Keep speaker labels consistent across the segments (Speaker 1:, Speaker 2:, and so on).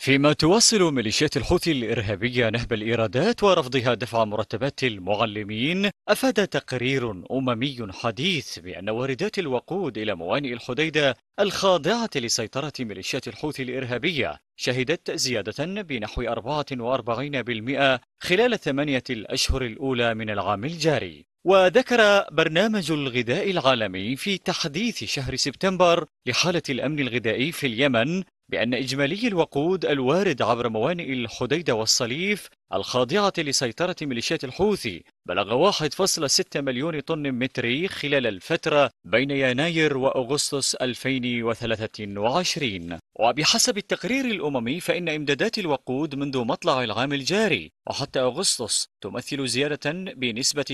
Speaker 1: فيما تواصل ميليشيات الحوثي الإرهابية نهب الإيرادات ورفضها دفع مرتبات المعلمين أفاد تقرير أممي حديث بأن واردات الوقود إلى موانئ الحديدة الخاضعة لسيطرة ميليشيات الحوثي الإرهابية شهدت زيادة بنحو 44% خلال الثمانية الأشهر الأولى من العام الجاري وذكر برنامج الغذاء العالمي في تحديث شهر سبتمبر لحالة الأمن الغذائي في اليمن بأن إجمالي الوقود الوارد عبر موانئ الحديدة والصليف الخاضعة لسيطرة ميليشيات الحوثي بلغ 1.6 مليون طن متري خلال الفترة بين يناير وأغسطس 2023 وبحسب التقرير الأممي فإن إمدادات الوقود منذ مطلع العام الجاري وحتى أغسطس تمثل زيادة بنسبة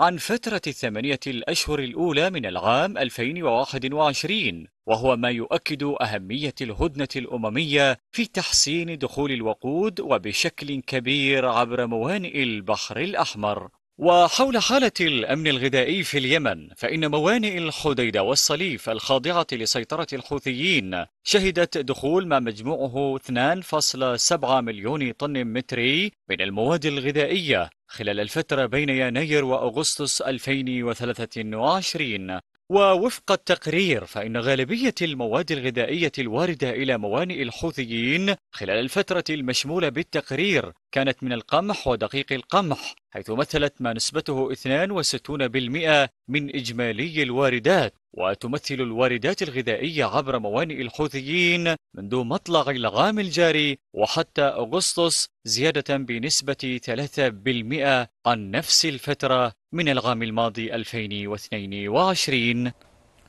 Speaker 1: 358% عن فترة الثمانية الأشهر الأولى من العام 2021 وهو ما يؤكد أهمية الهدنة الأممية في تحسين دخول الوقود وبشكل كبير عبر عبر موانئ البحر الأحمر وحول حالة الأمن الغذائي في اليمن فإن موانئ الحديدة والصليف الخاضعة لسيطرة الحوثيين شهدت دخول ما مجموعه 2.7 مليون طن متري من المواد الغذائية خلال الفترة بين يناير وأغسطس 2023 ووفق التقرير فإن غالبية المواد الغذائية الواردة إلى موانئ الحوثيين خلال الفترة المشمولة بالتقرير كانت من القمح ودقيق القمح حيث مثلت ما نسبته 62% من إجمالي الواردات وتمثل الواردات الغذائية عبر موانئ الحوثيين منذ مطلع العام الجاري وحتى أغسطس زيادة بنسبة 3% عن نفس الفترة من العام الماضي 2022